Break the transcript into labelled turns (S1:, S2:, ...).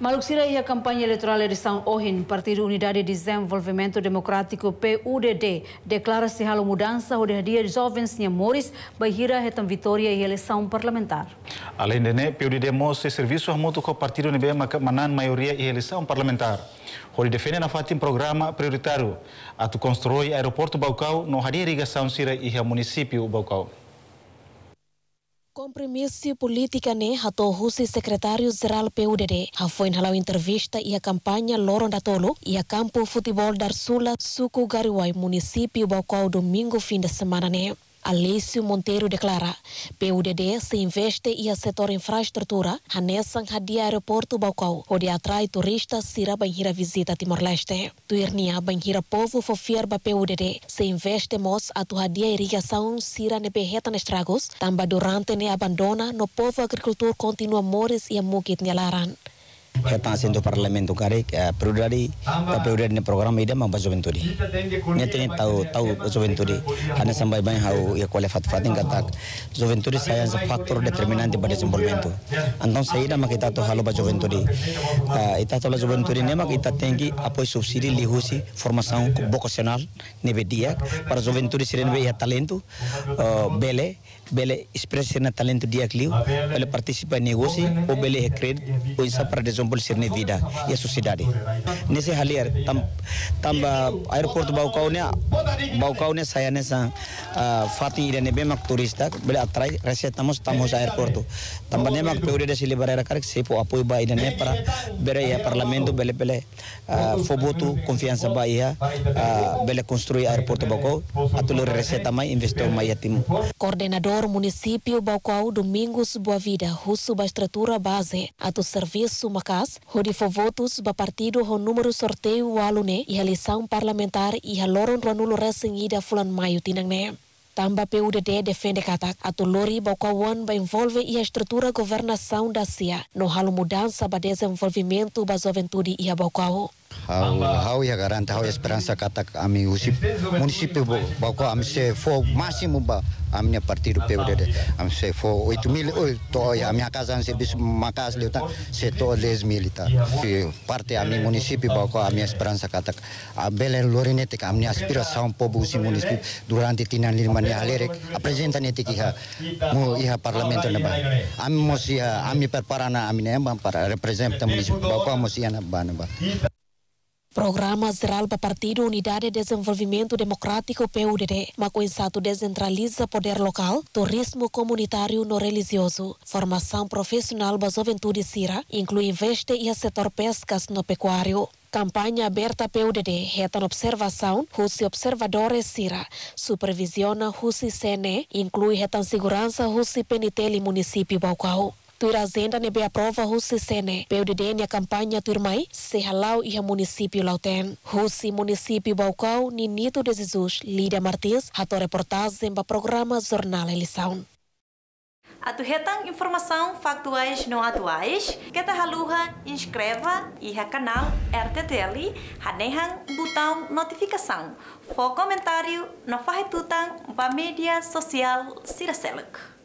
S1: e a campanha eleitoral edição Ohin, Partido Unidade de Desenvolvimento Democrático PUDD, declara-se a mudança o é dia de jovens amores, Bahira, retam vitória e eleição parlamentar.
S2: Além de né, PUDD mostra serviço muito com o Partido NB Manan maioria e eleição parlamentar. Hori defende na fatim programa prioritário, atu constrói aeroporto Baucau, no hadia irrigação sira e município Baucau.
S1: Kompromisi politikane hato husi secretário-geral PUDD hafoin halau entrevista a campanha Loron da Tolo e a campo futebol da Sula, Suco Gariwai, município Bocó, domingo fim da semana né. Alício Monteiro declara, PUDD se investe em setor infraestrutura, Hanessan hadia aeroporto Baucau, onde atrai turistas sira banhira visita Timor-Leste. Tuirnia banhira povo fofierba PUDD se investe mos a hadia irrigação sira neberreta nestragos, tamba durante ne abandona no povo agricultor continua mores e amugit nialaran.
S2: hepa sintu parlemen kare eh, prudari ta eh, prudari ne program ida ma baso venturi ne tene tau tau baso venturi hanya sampai banyak hau ya kuale fat fatin katak zoventuri venturi saya sa faktor determinan di pada desenvolvimento anton saya ida makita to halo baso venturi ita to la venturi ne kita tengi apoi subsidi lihusi formasi bokosional ne bedia para so venturi sirene be ya talentu eh, bele bele expressa na talento dia clio bele partisipa negosi, o bele crédito ya o isso para kumpul sirni vida ya sidade nese halier tam tam airport bau kau ne bau kau ne saya ne sang fati ire ne bemak turista beli atrai rese tamu sa airport tu tam bane mak peuri desi sile era karek sepo apoi ba ire ne para bere ya parlamento bele bele fobotu confianza ba ia bele construir airport bau kau atulur resia tamai investor ya timu.
S1: Koordinator MuniSipio bau kau sebuah Boavida, khusus da estrutura base, atau servis serviço Alas, hodifo votos ba partido ho número sorteio walune e eleição parlamentar e haloron ranulo resengida fulan maio tinangne. Tamba PUDD defende Katak, Atulori Bokawan ba envolve e a estrutura governação da CIA, no halo mudança ba desenvolvimento ba juventude e a Bokau.
S3: au, au ya garanta au ya esperanza kata ami usip municipio bako am se fo máximo ba amnya partido PBDD am se fo 8000 to ya ami ya am se bis makas leuta se to 10000 ta parte ami municipio bako am esperanza kata abele lorinete ka amnya aspiração povo usi municipio durante tinan lima alerek alere presenta nete ki ha iha parlamento na ba am mosia ami perparana ami ne ba para representa municipio bako mosia na ba na ba
S1: Programa geral para Partido Unidade de Desenvolvimento Democrático PUDD, Macoinsato descentraliza poder local, turismo comunitário no religioso, formação profissional para juventude Sira, inclui investe e setor pescas no pecuário. Campanha aberta PUDD reta observação, Russi observadores Sira, supervisiona Rússia CNE, inclui retan segurança Russi Peniteli município Balcão zenda be a prova Husi Sene, PUDDN a campanha Turmai, se halau e a município Lauten. Husi município Baucau, Ninito de Jesus, Lídia Martins, a tua reportagem para programa Jornal A Atuhetang informação factuais não atuais, que ta haluha inscreva e canal RTTL, hanehang botão notificação. fo comentário na farretutang ba mídia social siraseluk.